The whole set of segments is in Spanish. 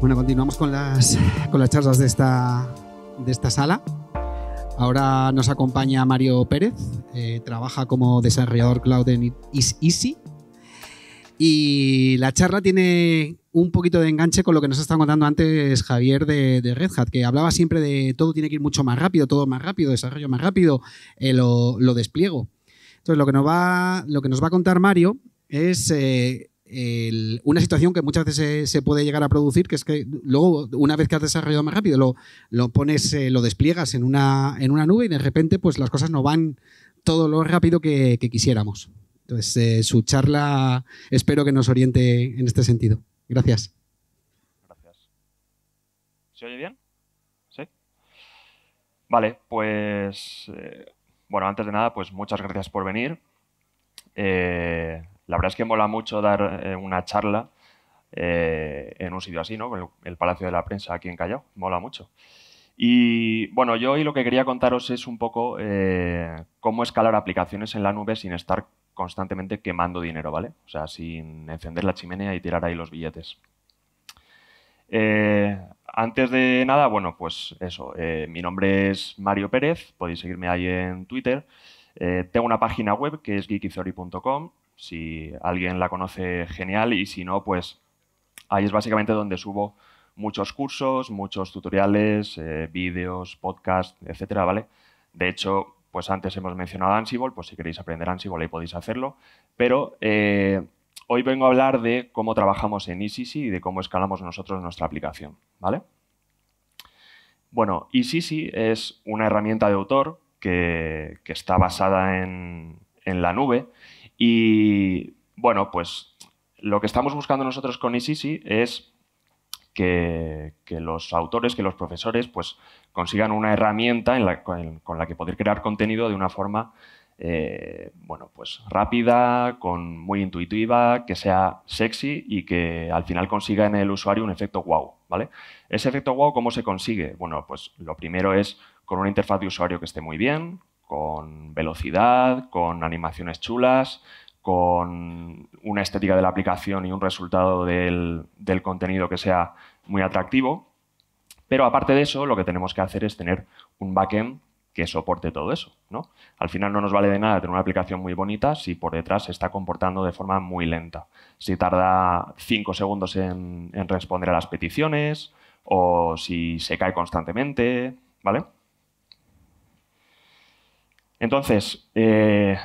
Bueno, continuamos con las, las charlas de esta, de esta sala. Ahora nos acompaña Mario Pérez, eh, trabaja como desarrollador cloud en Is Easy. Y la charla tiene un poquito de enganche con lo que nos está contando antes Javier de, Red Hat, que hablaba siempre de todo tiene que ir mucho más rápido, todo más rápido, desarrollo más rápido, eh, lo, despliego. Entonces, lo que, nos va, lo que nos va a contar Mario es eh, una situación que muchas veces se, puede llegar a producir, que es que luego, una vez que has desarrollado más rápido, lo, pones, eh, lo despliegas en una, en una nube y de repente pues las cosas no van todo lo rápido que, quisiéramos. Entonces, eh, su charla espero que nos oriente en este sentido. Gracias. Gracias. ¿Se oye bien? ¿Sí? Vale, pues... Eh, bueno, antes de nada, pues muchas gracias por venir. La verdad es que mola mucho dar eh, una charla eh, en un sitio así, ¿no? El, Palacio de la Prensa aquí en Callao, mola mucho. Y bueno, yo hoy lo que quería contaros es un poco eh, cómo escalar aplicaciones en la nube sin estar constantemente quemando dinero, ¿vale? O sea, sin encender la chimenea y tirar ahí los billetes. antes de nada, bueno, pues eso, mi nombre es Mario Pérez, podéis seguirme ahí en Twitter. tengo una página web que es geekytheory.com si alguien la conoce, genial, y si no, pues ahí es básicamente donde subo muchos cursos, muchos tutoriales, eh, vídeos, podcasts, etcétera, ¿vale? De hecho, pues antes hemos mencionado Ansible, pues si queréis aprender Ansible ahí podéis hacerlo, pero eh, hoy vengo a hablar de cómo trabajamos en ECC y de cómo escalamos nosotros nuestra aplicación, ¿vale? Bueno, ECC es una herramienta de autor que, está basada en la nube, y bueno, pues lo que estamos buscando nosotros con Isisi es que, los autores, que los profesores, pues consigan una herramienta con, la que poder crear contenido de una forma eh, bueno, pues rápida, con, muy intuitiva, que sea sexy y que al final consiga en el usuario un efecto wow. ¿vale? Ese efecto wow, ¿cómo se consigue? Bueno, pues lo primero es con una interfaz de usuario que esté muy bien, con velocidad, con animaciones chulas, con una estética de la aplicación y un resultado del, contenido que sea muy atractivo. Pero aparte de eso, lo que tenemos que hacer es tener un backend que soporte todo eso. ¿no? Al final no nos vale de nada tener una aplicación muy bonita si por detrás se está comportando de forma muy lenta. Si tarda cinco segundos en, en, responder a las peticiones o si se cae constantemente. ¿vale? Entonces, eh,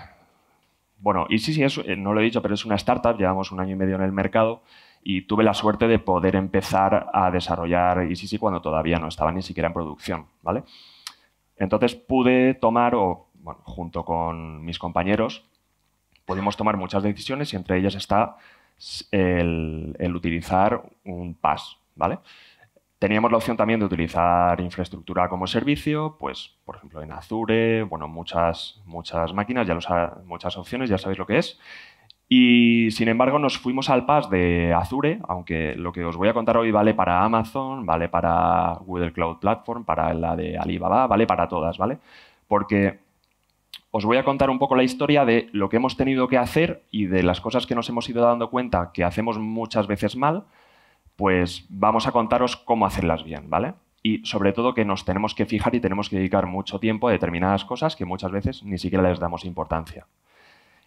bueno, y sí, sí, es, eh, no lo he dicho, pero es una startup, llevamos un año y medio en el mercado y tuve la suerte de poder empezar a desarrollar y sí, sí, cuando todavía no estaba ni siquiera en producción, ¿vale? Entonces pude tomar, o bueno, junto con mis compañeros, pudimos tomar muchas decisiones y entre ellas está el, utilizar un PAS, ¿vale? Teníamos la opción también de utilizar infraestructura como servicio, pues por ejemplo en Azure, bueno, muchas, muchas máquinas, ya los ha, muchas opciones, ya sabéis lo que es. Y sin embargo nos fuimos al pas de Azure, aunque lo que os voy a contar hoy vale para Amazon, vale para Google Cloud Platform, para la de Alibaba, vale para todas, ¿vale? Porque os voy a contar un poco la historia de lo que hemos tenido que hacer y de las cosas que nos hemos ido dando cuenta que hacemos muchas veces mal pues vamos a contaros cómo hacerlas bien, ¿vale? Y sobre todo que nos tenemos que fijar y tenemos que dedicar mucho tiempo a determinadas cosas que muchas veces ni siquiera les damos importancia.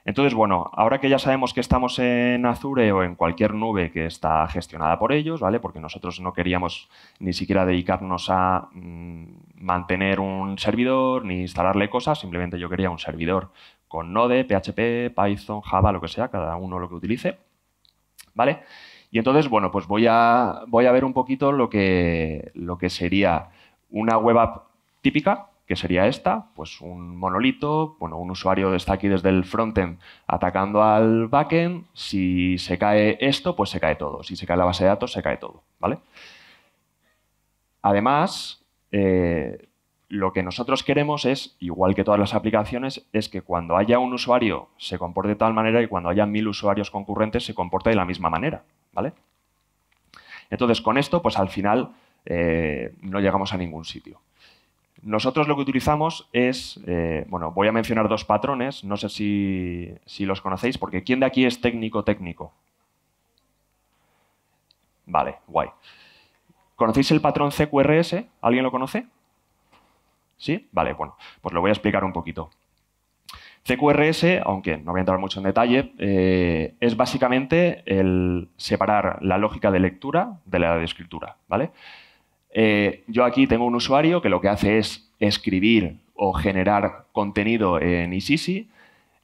Entonces, bueno, ahora que ya sabemos que estamos en Azure o en cualquier nube que está gestionada por ellos, ¿vale? Porque nosotros no queríamos ni siquiera dedicarnos a mm, mantener un servidor ni instalarle cosas, simplemente yo quería un servidor con Node, PHP, Python, Java, lo que sea, cada uno lo que utilice, ¿vale? vale y entonces, bueno, pues voy a, voy a ver un poquito lo que, lo que sería una web app típica, que sería esta, pues un monolito, bueno, un usuario está aquí desde el frontend atacando al backend, si se cae esto, pues se cae todo, si se cae la base de datos, se cae todo, ¿vale? Además, eh, lo que nosotros queremos es, igual que todas las aplicaciones, es que cuando haya un usuario se comporte de tal manera y cuando haya mil usuarios concurrentes se comporte de la misma manera. ¿vale? Entonces, con esto, pues al final eh, no llegamos a ningún sitio. Nosotros lo que utilizamos es, eh, bueno, voy a mencionar dos patrones, no sé si, si los conocéis, porque ¿quién de aquí es técnico técnico? Vale, guay. ¿Conocéis el patrón CQRS? ¿Alguien lo conoce? ¿Sí? Vale, bueno, pues lo voy a explicar un poquito. CQRS, aunque no voy a entrar mucho en detalle, eh, es básicamente el separar la lógica de lectura de la de escritura. ¿vale? Eh, yo aquí tengo un usuario que lo que hace es escribir o generar contenido en Isisi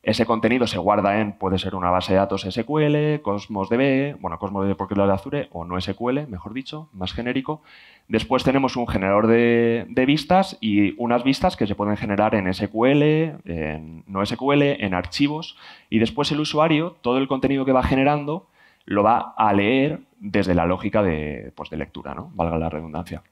ese contenido se guarda en, puede ser una base de datos SQL, Cosmos DB, bueno, Cosmos DB porque es la de Azure, o no SQL, mejor dicho, más genérico. Después tenemos un generador de, vistas y unas vistas que se pueden generar en SQL, en no SQL, en archivos. Y después el usuario, todo el contenido que va generando, lo va a leer desde la lógica de, pues, de lectura, ¿no? valga la redundancia.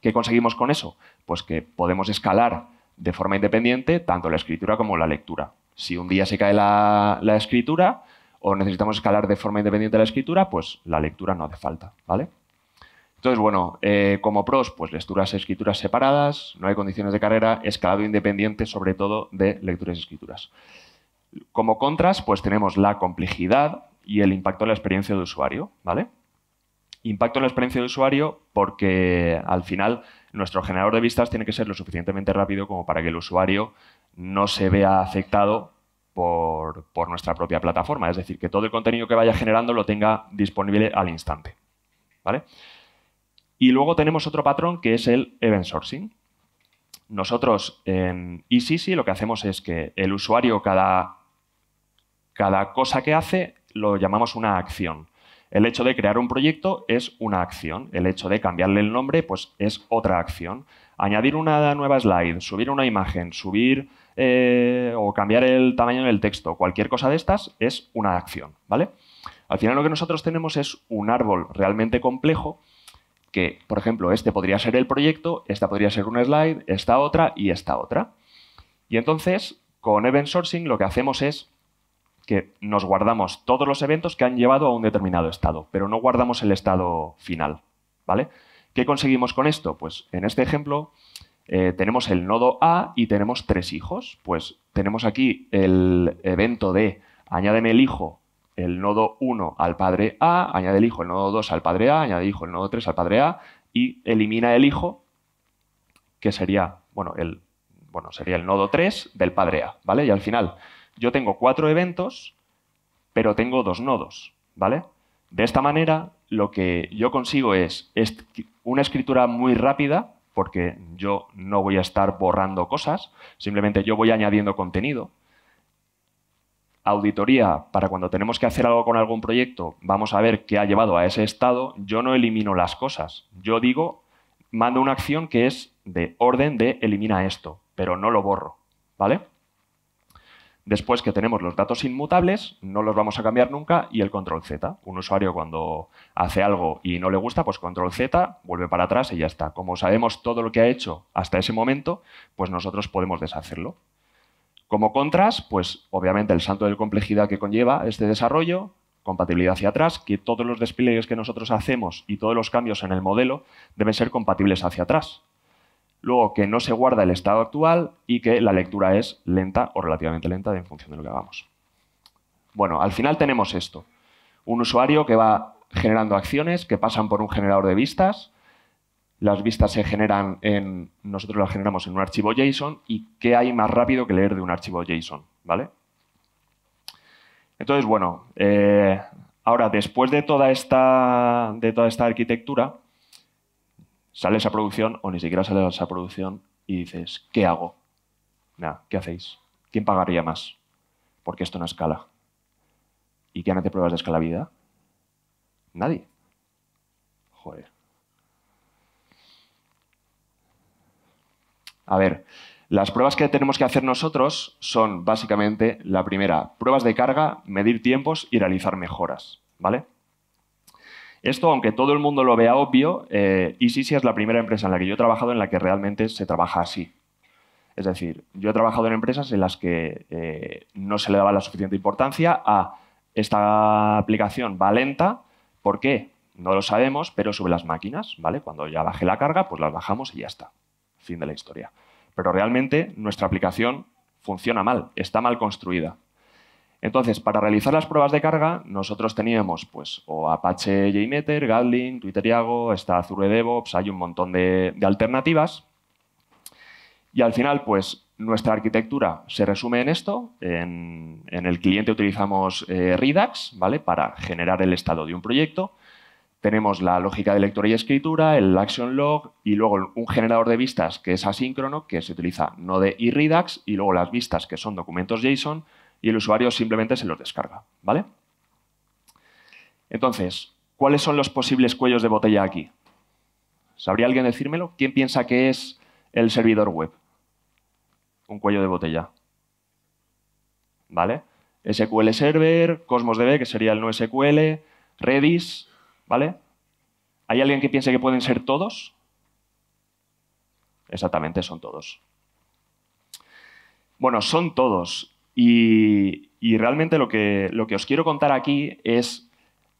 ¿Qué conseguimos con eso? Pues que podemos escalar de forma independiente tanto la escritura como la lectura. Si un día se cae la, escritura o necesitamos escalar de forma independiente la escritura, pues la lectura no hace falta, ¿vale? Entonces, bueno, eh, como pros, pues lecturas y e escrituras separadas, no hay condiciones de carrera, escalado independiente, sobre todo de lecturas y escrituras. Como contras, pues tenemos la complejidad y el impacto en la experiencia de usuario, ¿vale? Impacto en la experiencia de usuario porque al final nuestro generador de vistas tiene que ser lo suficientemente rápido como para que el usuario no se vea afectado por, nuestra propia plataforma. Es decir, que todo el contenido que vaya generando lo tenga disponible al instante. ¿vale? Y luego tenemos otro patrón que es el event sourcing. Nosotros en ECC lo que hacemos es que el usuario cada, cada cosa que hace lo llamamos una acción. El hecho de crear un proyecto es una acción. El hecho de cambiarle el nombre pues, es otra acción. Añadir una nueva slide, subir una imagen, subir eh, o cambiar el tamaño del texto, cualquier cosa de estas es una acción, ¿vale? Al final lo que nosotros tenemos es un árbol realmente complejo que, por ejemplo, este podría ser el proyecto, esta podría ser un slide, esta otra y esta otra. Y entonces, con Event Sourcing lo que hacemos es que nos guardamos todos los eventos que han llevado a un determinado estado, pero no guardamos el estado final, ¿vale? ¿Qué conseguimos con esto? Pues en este ejemplo eh, tenemos el nodo A y tenemos tres hijos. Pues tenemos aquí el evento de añádeme el hijo, el nodo 1 al padre A, añade el hijo, el nodo 2 al padre A, añade el hijo, el nodo 3 al padre A y elimina el hijo, que sería, bueno, el, bueno, sería el nodo 3 del padre A, ¿vale? Y al final yo tengo cuatro eventos, pero tengo dos nodos, ¿vale? De esta manera, lo que yo consigo es una escritura muy rápida porque yo no voy a estar borrando cosas, simplemente yo voy añadiendo contenido. Auditoría, para cuando tenemos que hacer algo con algún proyecto, vamos a ver qué ha llevado a ese estado, yo no elimino las cosas, yo digo, mando una acción que es de orden de elimina esto, pero no lo borro, ¿vale? Después que tenemos los datos inmutables, no los vamos a cambiar nunca, y el control Z. Un usuario cuando hace algo y no le gusta, pues control Z, vuelve para atrás y ya está. Como sabemos todo lo que ha hecho hasta ese momento, pues nosotros podemos deshacerlo. Como contras, pues obviamente el santo de complejidad que conlleva este desarrollo, compatibilidad hacia atrás, que todos los despliegues que nosotros hacemos y todos los cambios en el modelo deben ser compatibles hacia atrás luego que no se guarda el estado actual y que la lectura es lenta o relativamente lenta en función de lo que hagamos. Bueno, al final tenemos esto. Un usuario que va generando acciones que pasan por un generador de vistas. Las vistas se generan en, nosotros las generamos en un archivo JSON y qué hay más rápido que leer de un archivo JSON, ¿vale? Entonces, bueno, eh, ahora después de toda esta, de toda esta arquitectura, Sale esa producción o ni siquiera sale esa producción y dices, ¿qué hago? Nada, ¿qué hacéis? ¿Quién pagaría más? Porque esto no escala. ¿Y quién hace pruebas de escalabilidad? Nadie. Joder. A ver, las pruebas que tenemos que hacer nosotros son básicamente la primera, pruebas de carga, medir tiempos y realizar mejoras, ¿vale? Esto, aunque todo el mundo lo vea obvio, eh, e es la primera empresa en la que yo he trabajado en la que realmente se trabaja así. Es decir, yo he trabajado en empresas en las que eh, no se le daba la suficiente importancia a esta aplicación va lenta. ¿Por qué? No lo sabemos, pero sube las máquinas, ¿vale? Cuando ya baje la carga, pues las bajamos y ya está. Fin de la historia. Pero realmente nuestra aplicación funciona mal, está mal construida. Entonces, para realizar las pruebas de carga, nosotros teníamos pues, o Apache JMeter, Gatling, Twitteriago, está Azure DevOps, hay un montón de, alternativas. Y al final, pues nuestra arquitectura se resume en esto. En, el cliente utilizamos eh, Redux ¿vale? para generar el estado de un proyecto. Tenemos la lógica de lectura y escritura, el action log y luego un generador de vistas que es asíncrono, que se utiliza Node y Redux, y luego las vistas que son documentos JSON y el usuario simplemente se los descarga. ¿vale? Entonces, ¿cuáles son los posibles cuellos de botella aquí? ¿Sabría alguien decírmelo? ¿Quién piensa que es el servidor web? Un cuello de botella. ¿Vale? SQL Server, Cosmos DB, que sería el no SQL, Redis, ¿vale? ¿Hay alguien que piense que pueden ser todos? Exactamente, son todos. Bueno, son todos. Y, realmente lo que, lo que os quiero contar aquí es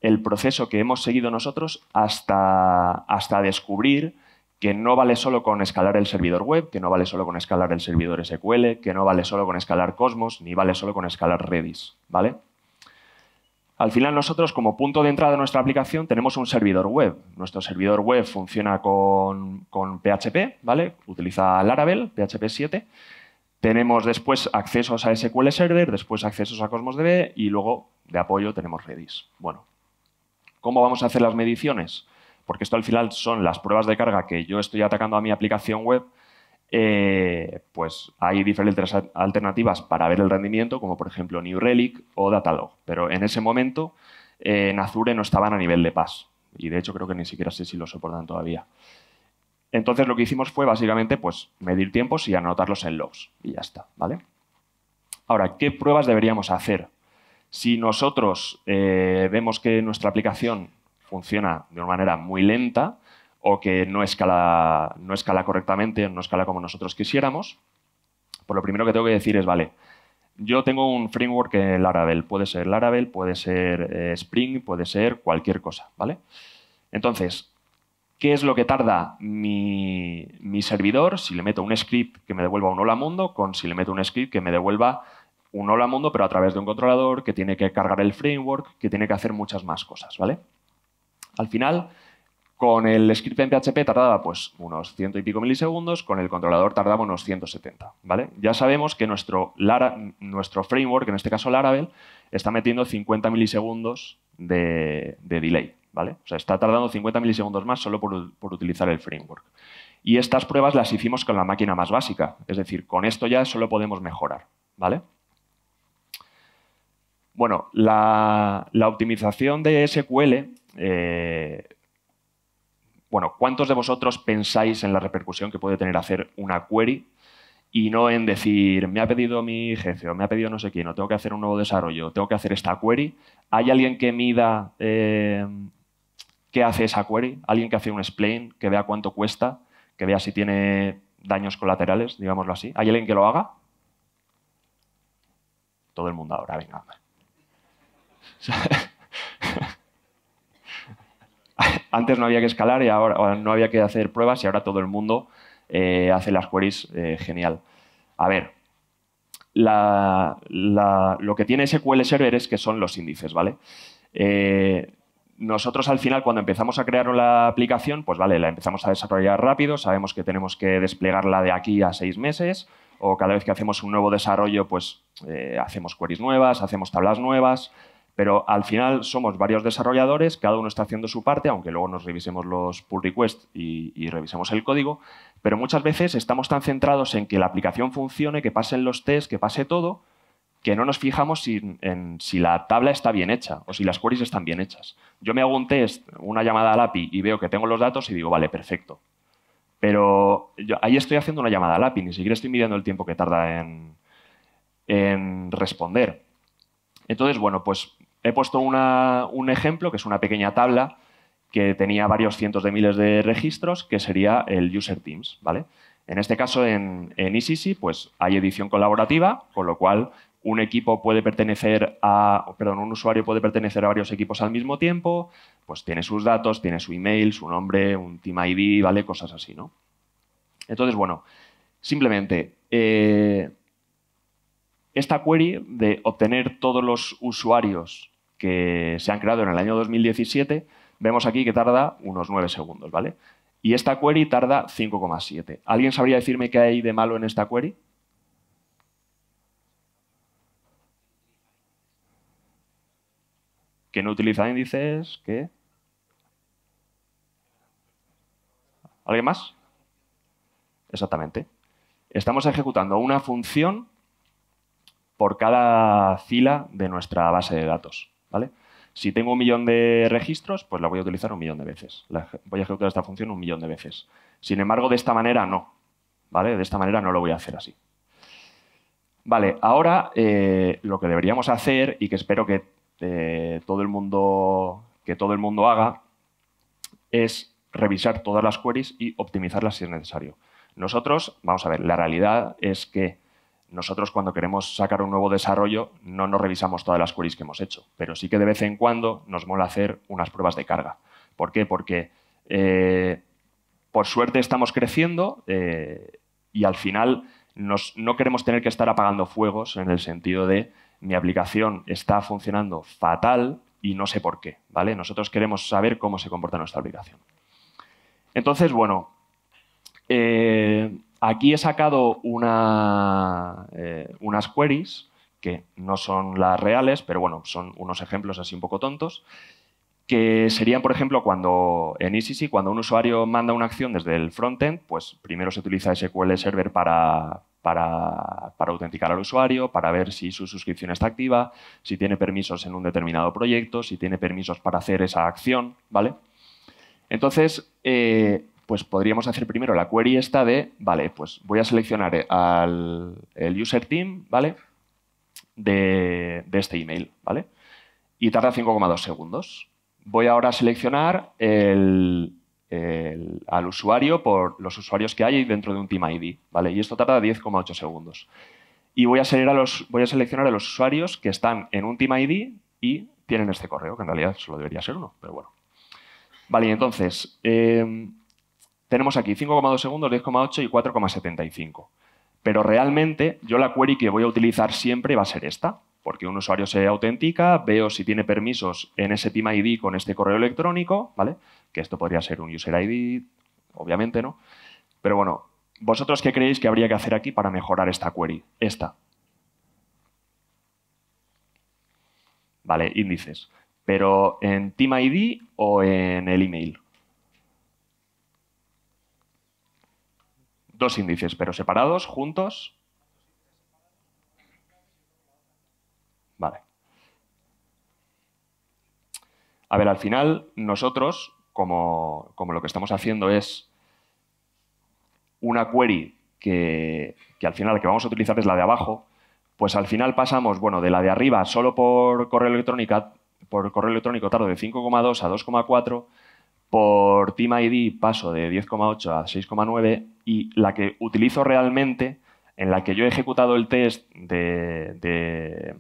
el proceso que hemos seguido nosotros hasta, hasta descubrir que no vale solo con escalar el servidor web, que no vale solo con escalar el servidor SQL, que no vale solo con escalar Cosmos, ni vale solo con escalar Redis, ¿vale? Al final nosotros como punto de entrada de nuestra aplicación tenemos un servidor web. Nuestro servidor web funciona con, PHP, ¿vale? Utiliza Laravel, PHP 7, tenemos después accesos a SQL Server, después accesos a Cosmos DB y luego de apoyo tenemos Redis. Bueno, ¿cómo vamos a hacer las mediciones? Porque esto al final son las pruebas de carga que yo estoy atacando a mi aplicación web. Eh, pues hay diferentes alternativas para ver el rendimiento, como por ejemplo New Relic o Datalog. Pero en ese momento eh, en Azure no estaban a nivel de pas Y de hecho creo que ni siquiera sé si lo soportan todavía. Entonces lo que hicimos fue básicamente pues, medir tiempos y anotarlos en logs. Y ya está, ¿vale? Ahora, ¿qué pruebas deberíamos hacer? Si nosotros eh, vemos que nuestra aplicación funciona de una manera muy lenta o que no escala, no escala correctamente, no escala como nosotros quisiéramos, pues lo primero que tengo que decir es, vale, yo tengo un framework en Laravel. Puede ser Laravel, puede ser eh, Spring, puede ser cualquier cosa, ¿vale? Entonces, qué es lo que tarda mi, servidor si le meto un script que me devuelva un hola mundo con si le meto un script que me devuelva un hola mundo, pero a través de un controlador que tiene que cargar el framework, que tiene que hacer muchas más cosas, ¿vale? Al final, con el script en PHP tardaba pues unos ciento y pico milisegundos, con el controlador tardaba unos 170, ¿vale? Ya sabemos que nuestro, nuestro framework, en este caso Laravel, está metiendo 50 milisegundos de delay, ¿vale? O sea, está tardando 50 milisegundos más solo por, utilizar el framework. Y estas pruebas las hicimos con la máquina más básica, es decir, con esto ya solo podemos mejorar, ¿vale? Bueno, la, optimización de SQL, eh, bueno, ¿cuántos de vosotros pensáis en la repercusión que puede tener hacer una query y no en decir, me ha pedido mi jefe o me ha pedido no sé quién, o tengo que hacer un nuevo desarrollo, tengo que hacer esta query? ¿Hay alguien que mida eh, qué hace esa query, alguien que hace un explain, que vea cuánto cuesta, que vea si tiene daños colaterales, digámoslo así. ¿Hay alguien que lo haga? Todo el mundo ahora, venga. Antes no había que escalar y ahora no había que hacer pruebas y ahora todo el mundo eh, hace las queries eh, genial. A ver, lo que tiene SQL Server es que son los índices, ¿vale? Eh, nosotros al final cuando empezamos a crear la aplicación, pues vale, la empezamos a desarrollar rápido, sabemos que tenemos que desplegarla de aquí a seis meses o cada vez que hacemos un nuevo desarrollo, pues eh, hacemos queries nuevas, hacemos tablas nuevas, pero al final somos varios desarrolladores, cada uno está haciendo su parte, aunque luego nos revisemos los pull requests y, y, revisemos el código, pero muchas veces estamos tan centrados en que la aplicación funcione, que pasen los tests, que pase todo, que no nos fijamos si, en, si, la tabla está bien hecha o si las queries están bien hechas. Yo me hago un test, una llamada al API y veo que tengo los datos y digo, vale, perfecto. Pero ahí estoy haciendo una llamada al API, ni siquiera estoy midiendo el tiempo que tarda en, responder. Entonces, bueno, pues he puesto un ejemplo, que es una pequeña tabla que tenía varios cientos de miles de registros, que sería el User Teams, ¿vale? En este caso, en, en ECC, pues hay edición colaborativa, con lo cual un equipo puede pertenecer a, perdón, un usuario puede pertenecer a varios equipos al mismo tiempo, pues tiene sus datos, tiene su email, su nombre, un Team ID, ¿vale? Cosas así, ¿no? Entonces, bueno, simplemente eh, esta query de obtener todos los usuarios que se han creado en el año 2017, vemos aquí que tarda unos 9 segundos, ¿vale? Y esta query tarda 5,7. ¿Alguien sabría decirme qué hay de malo en esta query? que no utiliza índices, ¿Qué? ¿Alguien más? Exactamente. Estamos ejecutando una función por cada fila de nuestra base de datos. ¿vale? Si tengo un millón de registros, pues la voy a utilizar un millón de veces. voy a ejecutar esta función un millón de veces. Sin embargo, de esta manera no. ¿vale? De esta manera no lo voy a hacer así. Vale, ahora eh, lo que deberíamos hacer, y que espero que eh, todo el mundo, que todo el mundo haga es revisar todas las queries y optimizarlas si es necesario. Nosotros, vamos a ver, la realidad es que nosotros cuando queremos sacar un nuevo desarrollo no nos revisamos todas las queries que hemos hecho, pero sí que de vez en cuando nos mola hacer unas pruebas de carga. ¿Por qué? Porque eh, por suerte estamos creciendo eh, y al final no queremos tener que estar apagando fuegos en el sentido de mi aplicación está funcionando fatal y no sé por qué, ¿vale? Nosotros queremos saber cómo se comporta nuestra aplicación. Entonces, bueno, eh, aquí he sacado eh, unas queries que no son las reales, pero bueno, son unos ejemplos así un poco tontos, que serían, por ejemplo, cuando en ECC, cuando un usuario manda una acción desde el frontend, pues primero se utiliza SQL Server para, para, autenticar al usuario, para ver si su suscripción está activa, si tiene permisos en un determinado proyecto, si tiene permisos para hacer esa acción, ¿vale? Entonces, eh, pues podríamos hacer primero la query esta de, vale, pues voy a seleccionar al el user team, ¿vale? De, de este email, ¿vale? Y tarda 5,2 segundos. Voy ahora a seleccionar el, al usuario por los usuarios que hay dentro de un Team ID. ¿vale? Y esto tarda 10,8 segundos. Y voy a, a los, voy a seleccionar a los usuarios que están en un Team ID y tienen este correo, que en realidad solo debería ser uno, pero bueno. Vale, entonces, em, tenemos aquí 5,2 segundos, 10,8 y 4,75. Pero realmente yo la query que voy a utilizar siempre va a ser esta, porque un usuario se autentica, veo si tiene permisos en ese Team ID con este correo electrónico, ¿vale? que esto podría ser un user ID, obviamente, ¿no? Pero bueno, ¿vosotros qué creéis que habría que hacer aquí para mejorar esta query? Esta. Vale, índices. Pero en Team ID o en el email. Dos índices, pero separados, juntos. Vale. A ver, al final nosotros como, lo que estamos haciendo es una query que, al final la que vamos a utilizar es la de abajo, pues al final pasamos, bueno, de la de arriba solo por correo electrónico, por correo electrónico tardo de 5,2 a 2,4, por Team ID paso de 10,8 a 6,9 y la que utilizo realmente, en la que yo he ejecutado el test de, de,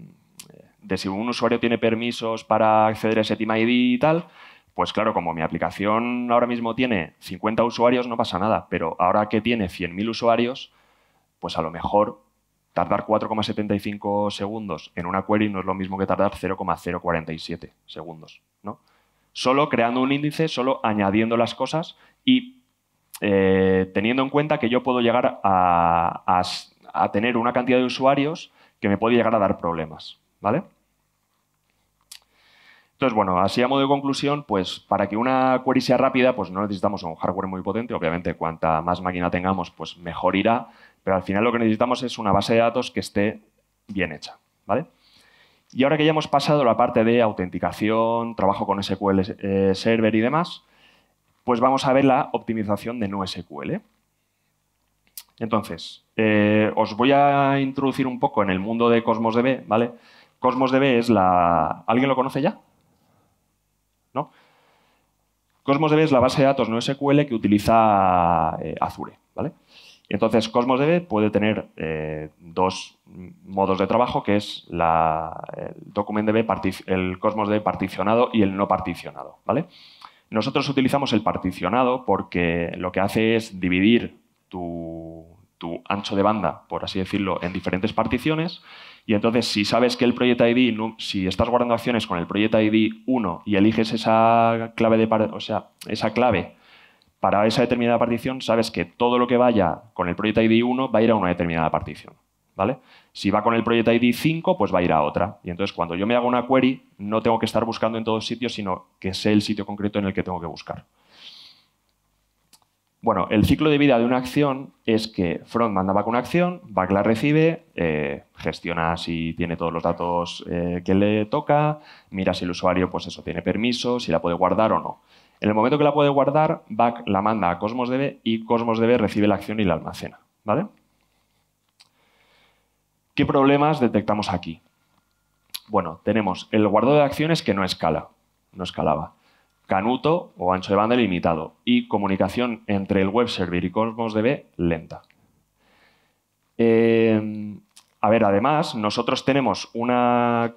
de si un usuario tiene permisos para acceder a ese Team ID y tal, pues claro, como mi aplicación ahora mismo tiene 50 usuarios, no pasa nada, pero ahora que tiene 100.000 usuarios, pues a lo mejor tardar 4,75 segundos en una query no es lo mismo que tardar 0,047 segundos. ¿no? Solo creando un índice, solo añadiendo las cosas y eh, teniendo en cuenta que yo puedo llegar a, a, tener una cantidad de usuarios que me puede llegar a dar problemas. ¿vale? Entonces, bueno, así a modo de conclusión, pues para que una query sea rápida, pues no necesitamos un hardware muy potente. Obviamente, cuanta más máquina tengamos, pues mejor irá. Pero al final lo que necesitamos es una base de datos que esté bien hecha, ¿vale? Y ahora que ya hemos pasado la parte de autenticación, trabajo con SQL eh, Server y demás, pues vamos a ver la optimización de NoSQL. Entonces, eh, os voy a introducir un poco en el mundo de Cosmos DB, ¿vale? Cosmos DB es la... ¿Alguien lo conoce ya? CosmosDB es la base de datos no SQL que utiliza eh, Azure. ¿vale? Entonces, CosmosDB puede tener eh, dos modos de trabajo, que es el, DocumentDB el particionado y el no particionado. ¿vale? Nosotros utilizamos el particionado porque lo que hace es dividir tu, tu ancho de banda, por así decirlo, en diferentes particiones y entonces, si sabes que el Project ID, si estás guardando acciones con el Project ID 1 y eliges esa clave, de, o sea, esa clave para esa determinada partición, sabes que todo lo que vaya con el Project ID 1 va a ir a una determinada partición. ¿Vale? Si va con el Project ID 5, pues va a ir a otra. Y entonces cuando yo me hago una query, no tengo que estar buscando en todos sitios, sino que sé el sitio concreto en el que tengo que buscar. Bueno, el ciclo de vida de una acción es que front manda back una acción, back la recibe, eh, gestiona si tiene todos los datos eh, que le toca, mira si el usuario, pues eso, tiene permiso, si la puede guardar o no. En el momento que la puede guardar, back la manda a Cosmos DB y Cosmos DB recibe la acción y la almacena, ¿vale? ¿Qué problemas detectamos aquí? Bueno, tenemos el guardado de acciones que no escala, no escalaba. Canuto o ancho de banda limitado y comunicación entre el web server y Cosmos DB lenta. Em, a ver, además, nosotros tenemos una,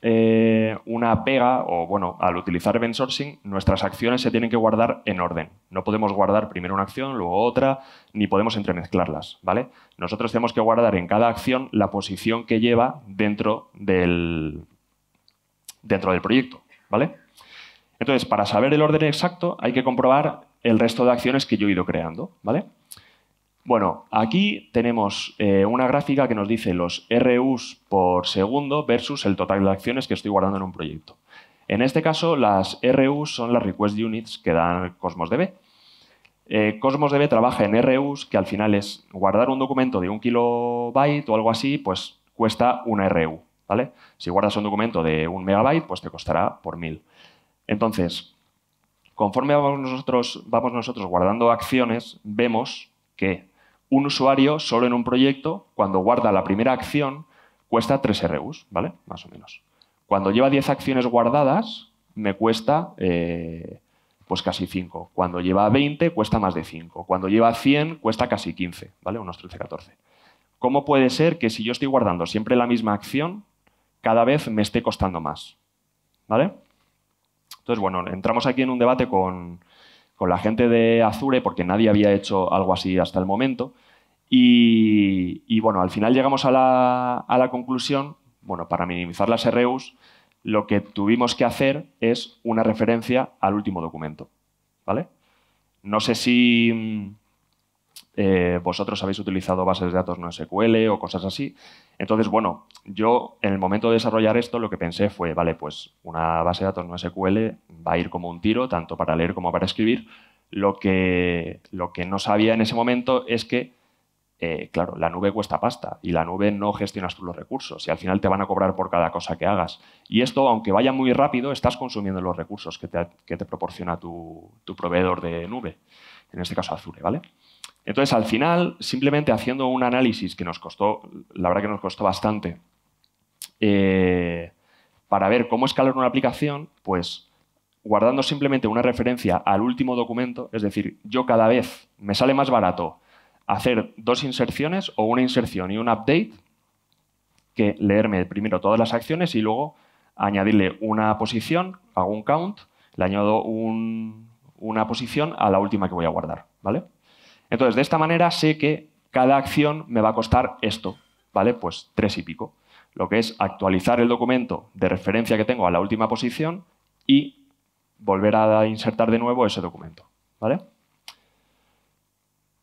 eh, una pega, o bueno, al utilizar event sourcing, nuestras acciones se tienen que guardar en orden. No podemos guardar primero una acción, luego otra, ni podemos entremezclarlas, ¿vale? Nosotros tenemos que guardar en cada acción la posición que lleva dentro del, dentro del proyecto, ¿vale? Entonces, para saber el orden exacto, hay que comprobar el resto de acciones que yo he ido creando. ¿vale? Bueno, aquí tenemos eh, una gráfica que nos dice los RUs por segundo versus el total de acciones que estoy guardando en un proyecto. En este caso, las RUs son las Request Units que dan Cosmos DB. Eh, Cosmos DB trabaja en RUs, que al final es guardar un documento de un kilobyte o algo así, pues cuesta una RU. ¿vale? Si guardas un documento de un megabyte, pues te costará por mil. Entonces, conforme vamos nosotros, guardando acciones, vemos que un usuario solo en un proyecto, cuando guarda la primera acción, cuesta 3 RUs, ¿vale? Más o menos. Cuando lleva 10 acciones guardadas, me cuesta eh, pues casi 5. Cuando lleva 20, cuesta más de 5. Cuando lleva 100, cuesta casi 15, ¿vale? Unos 13, 14. ¿Cómo puede ser que si yo estoy guardando siempre la misma acción, cada vez me esté costando más? ¿Vale? Entonces, bueno, entramos aquí en un debate con, la gente de Azure, porque nadie había hecho algo así hasta el momento. Y, bueno, al final llegamos a la, a la, conclusión, bueno, para minimizar las REUs, lo que tuvimos que hacer es una referencia al último documento. ¿Vale? No sé si eh, vosotros habéis utilizado bases de datos no SQL o cosas así. Entonces, bueno, yo en el momento de desarrollar esto lo que pensé fue, vale, pues una base de datos no SQL va a ir como un tiro, tanto para leer como para escribir. Lo que, lo que no sabía en ese momento es que, eh, claro, la nube cuesta pasta y la nube no gestionas tú los recursos y al final te van a cobrar por cada cosa que hagas. Y esto, aunque vaya muy rápido, estás consumiendo los recursos que te, que te proporciona tu, tu proveedor de nube, en este caso Azure, ¿vale? Entonces, al final, simplemente haciendo un análisis que nos costó, la verdad que nos costó bastante, eh, para ver cómo escalar una aplicación, pues guardando simplemente una referencia al último documento, es decir, yo cada vez me sale más barato hacer dos inserciones o una inserción y un update que leerme primero todas las acciones y luego añadirle una posición, hago un count, le añado una posición a la última que voy a guardar, ¿vale? Entonces, de esta manera sé que cada acción me va a costar esto, ¿vale? Pues tres y pico. Lo que es actualizar el documento de referencia que tengo a la última posición y volver a insertar de nuevo ese documento, ¿vale?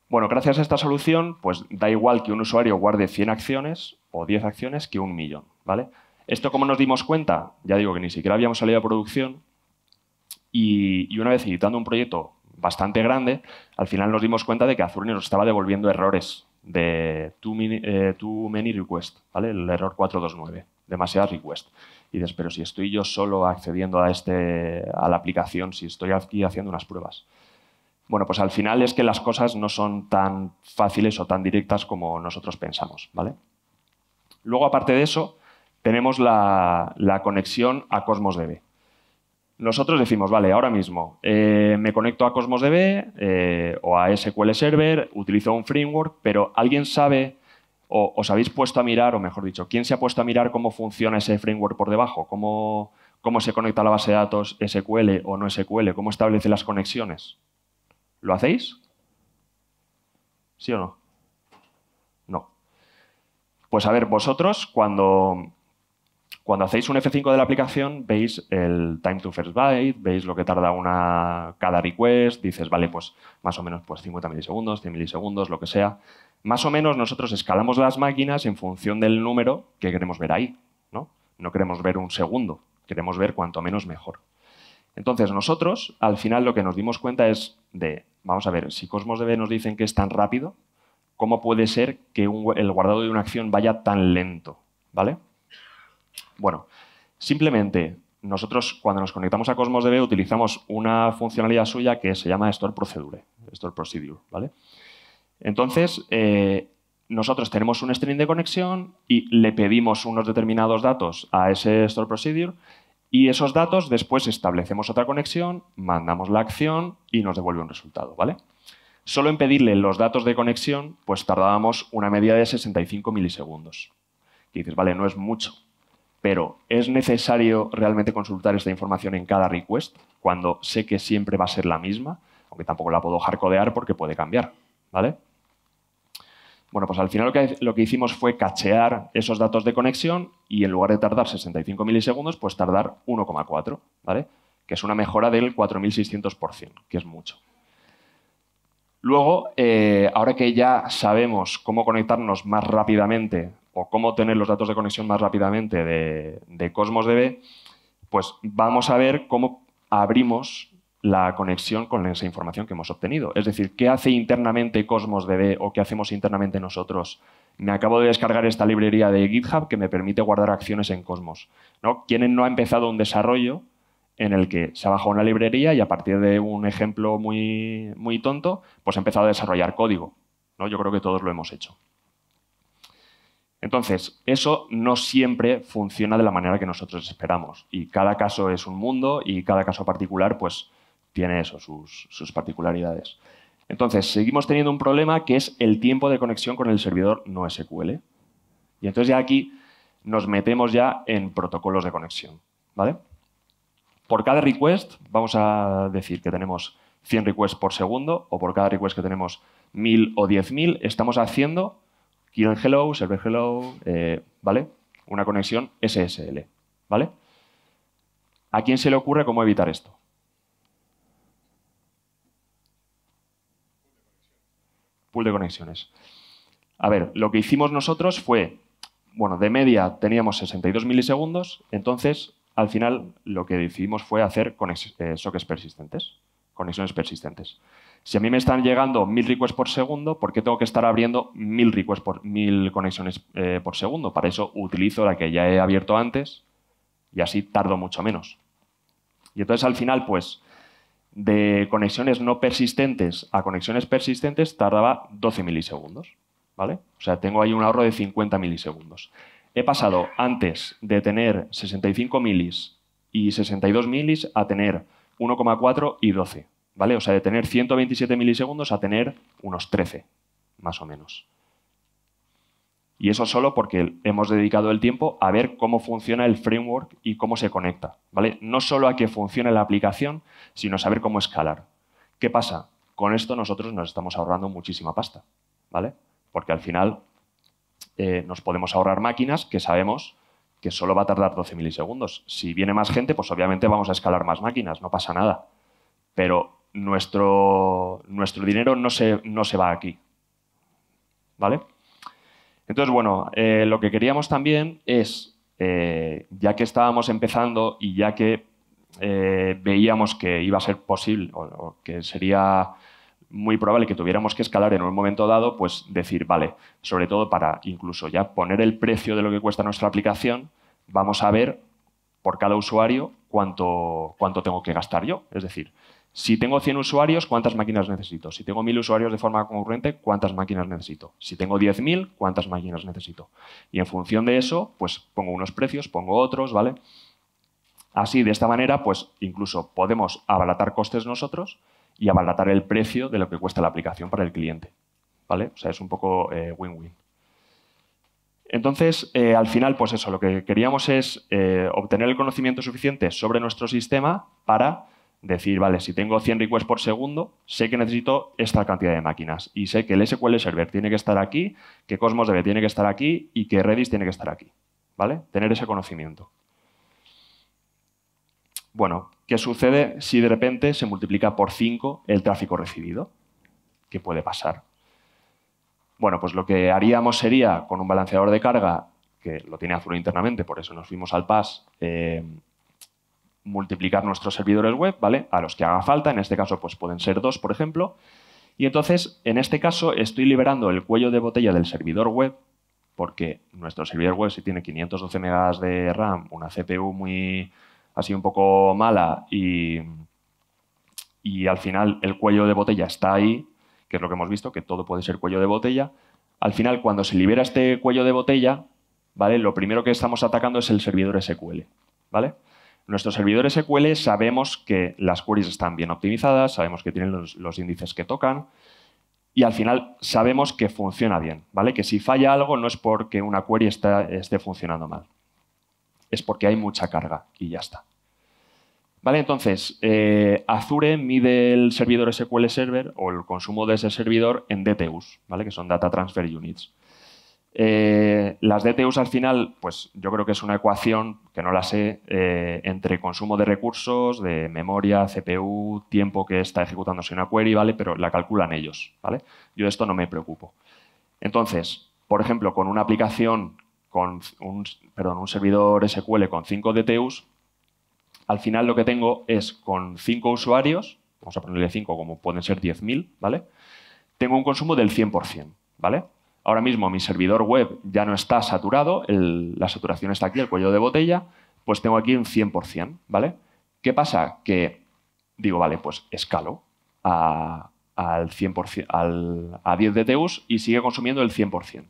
Bueno, gracias a esta solución, pues da igual que un usuario guarde 100 acciones o 10 acciones que un millón, ¿vale? Esto, como nos dimos cuenta, ya digo que ni siquiera habíamos salido a producción y, y una vez editando un proyecto bastante grande, al final nos dimos cuenta de que Azure nos estaba devolviendo errores de too many, eh, request, ¿vale? el error 429, demasiadas requests. Y dices, pero si estoy yo solo accediendo a, este, a la aplicación, si estoy aquí haciendo unas pruebas. Bueno, pues al final es que las cosas no son tan fáciles o tan directas como nosotros pensamos. ¿vale? Luego, aparte de eso, tenemos la, la conexión a Cosmos DB nosotros decimos, vale, ahora mismo eh, me conecto a Cosmos DB eh, o a SQL Server, utilizo un framework, pero ¿alguien sabe o os habéis puesto a mirar, o mejor dicho, quién se ha puesto a mirar cómo funciona ese framework por debajo? ¿Cómo, cómo se conecta a la base de datos SQL o no SQL? ¿Cómo establece las conexiones? ¿Lo hacéis? ¿Sí o no? No. Pues a ver, vosotros cuando cuando hacéis un F5 de la aplicación, veis el time to first byte, veis lo que tarda una, cada request, dices, vale, pues más o menos pues 50 milisegundos, 100 milisegundos, lo que sea. Más o menos nosotros escalamos las máquinas en función del número que queremos ver ahí. No, no queremos ver un segundo, queremos ver cuanto menos mejor. Entonces nosotros, al final lo que nos dimos cuenta es de, vamos a ver, si Cosmos DB nos dicen que es tan rápido, ¿cómo puede ser que el guardado de una acción vaya tan lento? ¿Vale? Bueno, simplemente nosotros cuando nos conectamos a Cosmos DB utilizamos una funcionalidad suya que se llama Store Procedure, Store Procedure, ¿vale? Entonces, eh, nosotros tenemos un string de conexión y le pedimos unos determinados datos a ese Store Procedure y esos datos después establecemos otra conexión, mandamos la acción y nos devuelve un resultado, ¿vale? Solo en pedirle los datos de conexión, pues tardábamos una media de 65 milisegundos. Y dices, vale, no es mucho, pero ¿es necesario realmente consultar esta información en cada request cuando sé que siempre va a ser la misma? Aunque tampoco la puedo hardcodear porque puede cambiar. ¿vale? Bueno, pues al final lo que, hicimos fue cachear esos datos de conexión y en lugar de tardar 65 milisegundos, pues tardar 1,4, ¿vale? que es una mejora del 4.600%, que es mucho. Luego, eh, ahora que ya sabemos cómo conectarnos más rápidamente o cómo tener los datos de conexión más rápidamente de, Cosmos DB, pues vamos a ver cómo abrimos la conexión con esa información que hemos obtenido. Es decir, ¿qué hace internamente Cosmos DB o qué hacemos internamente nosotros? Me acabo de descargar esta librería de GitHub que me permite guardar acciones en Cosmos. ¿no? ¿Quién no ha empezado un desarrollo en el que se ha bajado una librería y a partir de un ejemplo muy, muy tonto, pues ha empezado a desarrollar código? ¿no? Yo creo que todos lo hemos hecho. Entonces, eso no siempre funciona de la manera que nosotros esperamos. Y cada caso es un mundo y cada caso particular pues, tiene eso, sus, particularidades. Entonces, seguimos teniendo un problema que es el tiempo de conexión con el servidor no SQL. Y entonces ya aquí nos metemos ya en protocolos de conexión. ¿vale? Por cada request, vamos a decir que tenemos 100 requests por segundo, o por cada request que tenemos 1000 o 10000, estamos haciendo Killen Hello, Server Hello, eh, ¿vale? Una conexión SSL, ¿vale? ¿A quién se le ocurre cómo evitar esto? Pool de conexiones. A ver, lo que hicimos nosotros fue, bueno, de media teníamos 62 milisegundos, entonces al final lo que decidimos fue hacer eh, sockets persistentes conexiones persistentes. Si a mí me están llegando mil requests por segundo, ¿por qué tengo que estar abriendo mil requests por mil conexiones eh, por segundo? Para eso utilizo la que ya he abierto antes y así tardo mucho menos. Y entonces al final, pues, de conexiones no persistentes a conexiones persistentes tardaba 12 milisegundos, ¿vale? O sea, tengo ahí un ahorro de 50 milisegundos. He pasado antes de tener 65 milis y 62 milis a tener 1,4 y 12. ¿Vale? O sea, de tener 127 milisegundos a tener unos 13, más o menos. Y eso solo porque hemos dedicado el tiempo a ver cómo funciona el framework y cómo se conecta. ¿vale? No solo a que funcione la aplicación, sino saber cómo escalar. ¿Qué pasa? Con esto nosotros nos estamos ahorrando muchísima pasta. ¿vale? Porque al final eh, nos podemos ahorrar máquinas que sabemos que solo va a tardar 12 milisegundos. Si viene más gente, pues obviamente vamos a escalar más máquinas, no pasa nada. Pero nuestro, nuestro dinero no se, no se va aquí. ¿Vale? Entonces, bueno, eh, lo que queríamos también es, eh, ya que estábamos empezando y ya que eh, veíamos que iba a ser posible o que sería muy probable que tuviéramos que escalar en un momento dado, pues decir, vale, sobre todo para incluso ya poner el precio de lo que cuesta nuestra aplicación, vamos a ver por cada usuario cuánto, cuánto tengo que gastar yo. Es decir, si tengo 100 usuarios, ¿cuántas máquinas necesito? Si tengo 1000 usuarios de forma concurrente, ¿cuántas máquinas necesito? Si tengo 10.000, ¿cuántas máquinas necesito? Y en función de eso, pues pongo unos precios, pongo otros, ¿vale? Así, de esta manera, pues incluso podemos abaratar costes nosotros y abaratar el precio de lo que cuesta la aplicación para el cliente. ¿Vale? O sea, es un poco eh, win-win. entonces, eh, al final, pues eso, lo que queríamos es eh, obtener el conocimiento suficiente sobre nuestro sistema para decir, vale, si tengo 100 requests por segundo, sé que necesito esta cantidad de máquinas y sé que el SQL Server tiene que estar aquí, que Cosmos DB tiene que estar aquí y que Redis tiene que estar aquí. ¿Vale? Tener ese conocimiento. Bueno, ¿qué sucede si de repente se multiplica por 5 el tráfico recibido? ¿Qué puede pasar? Bueno, pues lo que haríamos sería con un balanceador de carga, que lo tiene Azure internamente, por eso nos fuimos al PAS, eh, multiplicar nuestros servidores web, ¿vale? A los que haga falta, en este caso pues pueden ser dos, por ejemplo. Y entonces, en este caso, estoy liberando el cuello de botella del servidor web, porque nuestro servidor web si tiene 512 MB de RAM, una CPU muy sido un poco mala y, y al final el cuello de botella está ahí, que es lo que hemos visto, que todo puede ser cuello de botella. Al final, cuando se libera este cuello de botella, ¿vale? lo primero que estamos atacando es el servidor SQL. ¿vale? Nuestros servidores SQL sabemos que las queries están bien optimizadas, sabemos que tienen los, los, índices que tocan y al final sabemos que funciona bien, ¿vale? Que si falla algo no es porque una query está, esté funcionando mal es porque hay mucha carga y ya está. Vale, entonces, eh, Azure mide el servidor SQL Server o el consumo de ese servidor en DTUs, ¿vale? que son Data Transfer Units. Eh, las DTUs al final, pues yo creo que es una ecuación, que no la sé, eh, entre consumo de recursos, de memoria, CPU, tiempo que está ejecutándose una query, ¿vale? Pero la calculan ellos, ¿vale? Yo de esto no me preocupo. Entonces, por ejemplo, con una aplicación con un, perdón, un servidor SQL con 5 DTUs, al final lo que tengo es con 5 usuarios, vamos a ponerle 5 como pueden ser 10.000, ¿vale? Tengo un consumo del 100%, ¿vale? Ahora mismo mi servidor web ya no está saturado, la saturación está aquí, el cuello de botella, pues tengo aquí un 100%, ¿vale? ¿Qué pasa? Que digo, vale, pues escalo a, al 100%, al, a 10 DTUs y sigue consumiendo el 100%.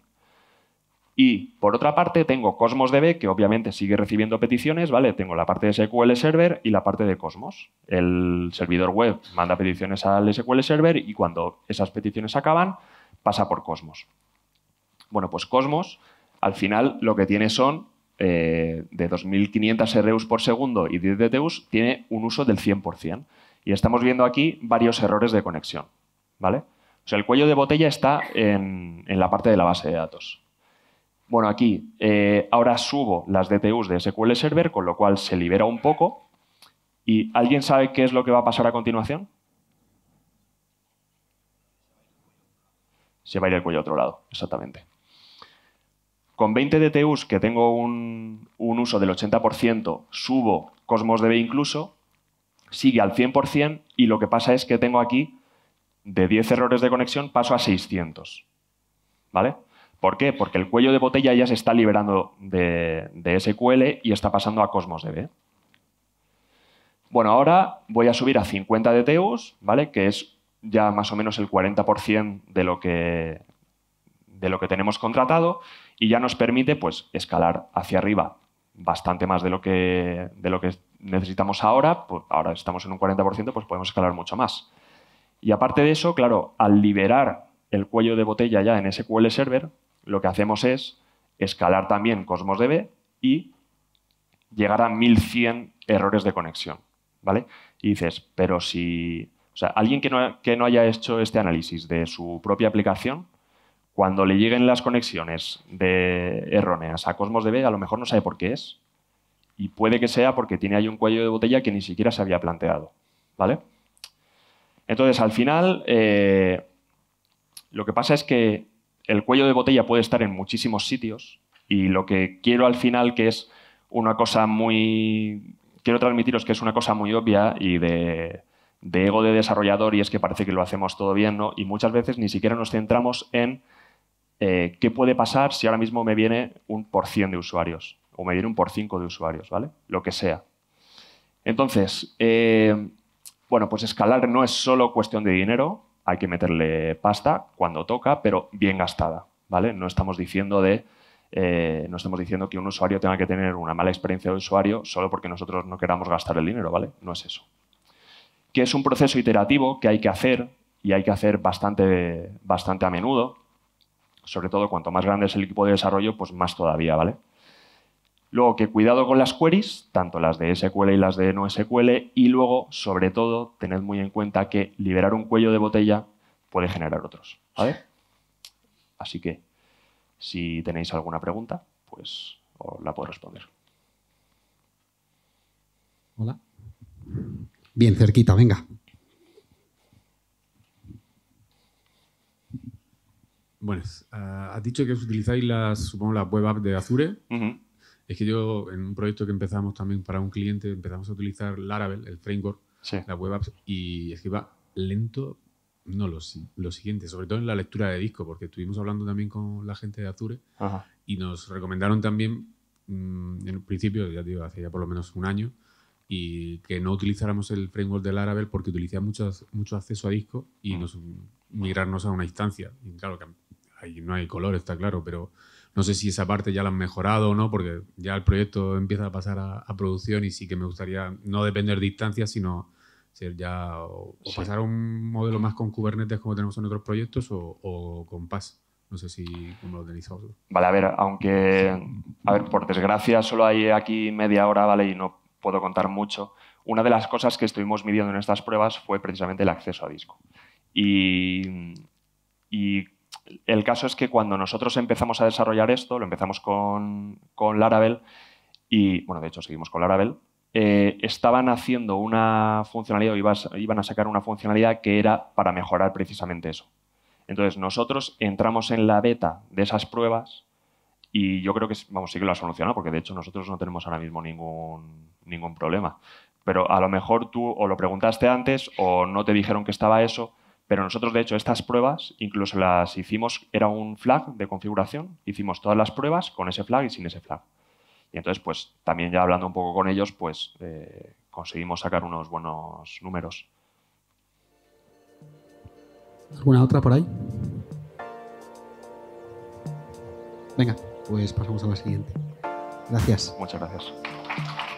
Y por otra parte tengo Cosmos DB, que obviamente sigue recibiendo peticiones, ¿vale? Tengo la parte de SQL Server y la parte de Cosmos. El servidor web manda peticiones al SQL Server y cuando esas peticiones acaban, pasa por Cosmos. Bueno, pues Cosmos al final lo que tiene son eh, de 2.500 REUs por segundo y 10 DTUs, tiene un uso del 100%. Y estamos viendo aquí varios errores de conexión, ¿vale? O sea, el cuello de botella está en la parte de la base de datos. Bueno, aquí eh, ahora subo las DTUs de SQL Server, con lo cual se libera un poco. ¿Y alguien sabe qué es lo que va a pasar a continuación? Se va a ir el cuello a otro lado, exactamente. Con 20 DTUs, que tengo un, un uso del 80%, subo Cosmos DB incluso, sigue al 100% y lo que pasa es que tengo aquí, de 10 errores de conexión, paso a 600. ¿Vale? ¿Por qué? Porque el cuello de botella ya se está liberando de, SQL y está pasando a Cosmos DB. Bueno, ahora voy a subir a 50 DTUs, ¿vale? que es ya más o menos el 40% de lo, que, de lo que tenemos contratado y ya nos permite pues, escalar hacia arriba bastante más de lo que, de lo que necesitamos ahora. Pues ahora estamos en un 40%, pues podemos escalar mucho más. Y aparte de eso, claro, al liberar el cuello de botella ya en SQL Server, lo que hacemos es escalar también Cosmos DB y llegar a 1100 errores de conexión. ¿vale? Y dices, pero si... O sea, alguien que no, haya hecho este análisis de su propia aplicación, cuando le lleguen las conexiones de erróneas a Cosmos DB, a lo mejor no sabe por qué es. Y puede que sea porque tiene ahí un cuello de botella que ni siquiera se había planteado. ¿Vale? Entonces, al final, eh, lo que pasa es que el cuello de botella puede estar en muchísimos sitios y lo que quiero al final, que es una cosa muy... Quiero transmitiros que es una cosa muy obvia y de, ego de desarrollador y es que parece que lo hacemos todo bien, ¿no? Y muchas veces ni siquiera nos centramos en eh, qué puede pasar si ahora mismo me viene un por cien de usuarios o me viene un por cinco de usuarios, ¿vale? Lo que sea. Entonces, eh, bueno, pues escalar no es solo cuestión de dinero, hay que meterle pasta cuando toca, pero bien gastada, ¿vale? No estamos diciendo de... Eh, estamos diciendo que un usuario tenga que tener una mala experiencia de usuario solo porque nosotros no queramos gastar el dinero, ¿vale? No es eso. Que es un proceso iterativo que hay que hacer y hay que hacer bastante, bastante a menudo. Sobre todo, cuanto más grande es el equipo de desarrollo, pues más todavía, ¿vale? Luego que cuidado con las queries, tanto las de SQL y las de no SQL, y luego, sobre todo, tened muy en cuenta que liberar un cuello de botella puede generar otros. Así que, si tenéis alguna pregunta, pues os la puedo responder. Hola. Bien cerquita, venga. Bueno, eh, has dicho que utilizáis las, supongo, la web app de Azure es que yo, en un proyecto que empezamos también para un cliente, empezamos a utilizar Laravel, el framework, la web apps, y es que va lento, no, lo, siguiente, sobre todo en la lectura de disco, porque estuvimos hablando también con la gente de Azure y nos recomendaron también, mm, en en principio, ya digo, hace ya por lo menos un año, y que no utilizáramos el framework de Laravel porque utilizaba mucho, mucho acceso a disco y mm. nos, migrarnos a una instancia. claro, que ahí no hay color, está claro, pero no sé si esa parte ya la han mejorado o no, porque ya el proyecto empieza a pasar a, producción y sí que me gustaría no depender de distancias, sino ser ya pasar a un modelo más con Kubernetes como tenemos en otros proyectos o, con PAS. No sé si cómo lo tenéis vosotros. Vale, a ver, aunque, a ver, por desgracia solo hay aquí media hora, ¿vale? Y no puedo contar mucho. Una de las cosas que estuvimos midiendo en estas pruebas fue precisamente el acceso a disco. Y, y el caso es que cuando nosotros empezamos a desarrollar esto, lo empezamos con, con Laravel, y bueno, de hecho seguimos con Laravel, eh, estaban haciendo una funcionalidad o iban a sacar una funcionalidad que era para mejorar precisamente eso. Entonces nosotros entramos en la beta de esas pruebas y yo creo que vamos, a que lo ha porque de hecho nosotros no tenemos ahora mismo ningún, ningún problema. Pero a lo mejor tú o lo preguntaste antes o no te dijeron que estaba eso pero nosotros, de hecho, estas pruebas incluso las hicimos, era un flag de configuración, hicimos todas las pruebas con ese flag y sin ese flag. Y entonces, pues también ya hablando un poco con ellos, pues eh, conseguimos sacar unos buenos números. ¿Alguna otra por ahí? Venga, pues pasamos a la siguiente. Gracias. Muchas gracias.